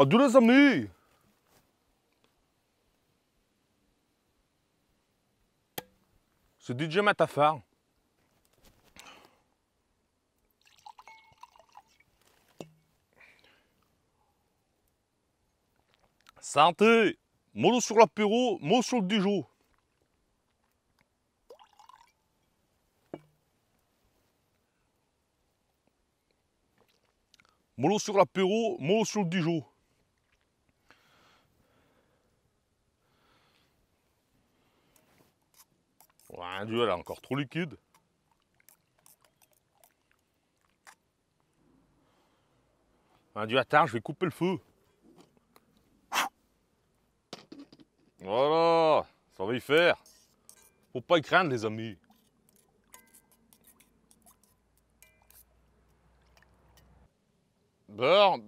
Adieu les amis C'est DJ jam Santé Molo sur l'apéro, mot sur le Dijon. Molo sur l'apéro, mot sur le Dijon. Un Dieu, elle est encore trop liquide. Un ah, Dieu, attends, je vais couper le feu. Voilà, ça va y faire. Faut pas y craindre, les amis.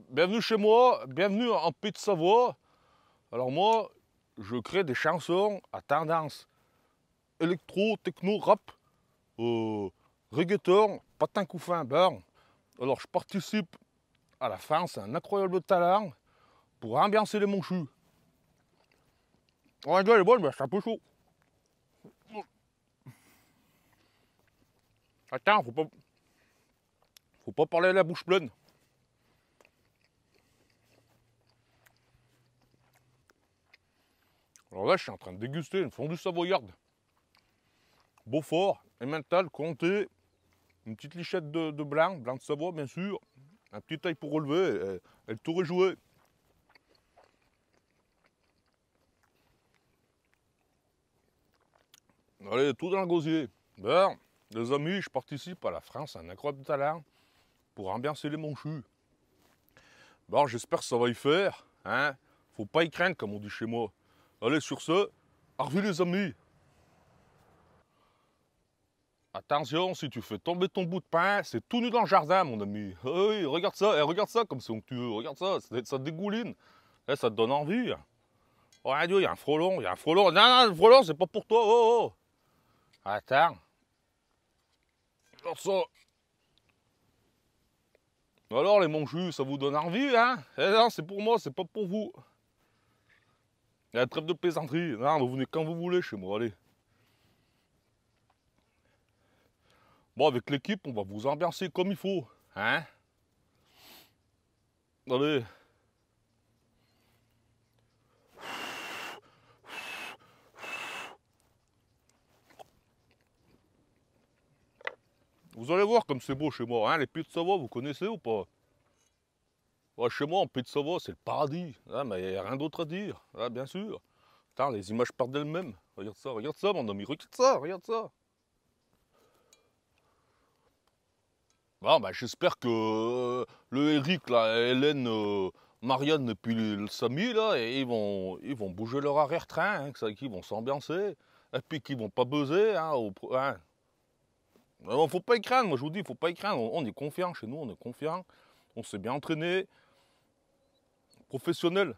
bienvenue chez moi, bienvenue en Pays de Savoie. Alors moi, je crée des chansons à tendance électro, techno, rap, euh, reggaeton, patin couffin, beurre Alors je participe à la fin, c'est un incroyable talent pour ambiancer les monchus. Ouais, est bonne, mais c'est un peu chaud. Attends, faut pas. Faut pas parler à la bouche pleine. Alors là, je suis en train de déguster une fondue savoyarde. Beaufort. Et mental. une petite lichette de, blanc, blanc de Savoie, bien sûr. Un petit taille pour relever et, euh, tout le tour joué. Allez, tout dans le gosier. les amis, je participe à la France un incroyable talent pour ambiancer les monchus. Bon, j'espère que ça va y faire. Hein Faut pas y craindre, comme on dit chez moi. Allez, sur ce, à les amis Attention, si tu fais tomber ton bout de pain, c'est tout nu dans le jardin, mon ami. Hey, regarde ça, et regarde ça comme c'est onctueux, regarde ça, ça, dégouline. Eh, ça te donne envie. Oh, il y a un frelon, il y a un frelon. Non, non, le frelon, c'est pas pour toi, oh, oh. Attends. Alors Alors, les monjus, ça vous donne envie, hein eh, Non, c'est pour moi, c'est pas pour vous. Il y a la trêve de plaisanterie. Non, vous venez quand vous voulez chez moi, allez. Bon, avec l'équipe, on va vous ambiancer comme il faut. Hein Allez. Vous allez voir comme c'est beau chez moi, hein, les puits de vous connaissez ou pas Chez moi, en puits c'est le paradis, hein? mais il n'y a rien d'autre à dire, hein, bien sûr. les images partent d'elles-mêmes. Regarde ça, regarde ça, mon ami, regarde ça, regarde ça. Ah, bah, j'espère que euh, le Eric, Hélène, euh, Marianne et puis le Samy, là, ils vont, ils vont bouger leur arrière-train, hein, qu'ils vont s'ambiancer, et puis qu'ils vont pas buzzer. Hein, au, hein. Euh, faut pas y craindre, moi je vous dis, faut pas y craindre. On, on est confiant chez nous, on est confiant, on s'est bien entraîné, professionnel,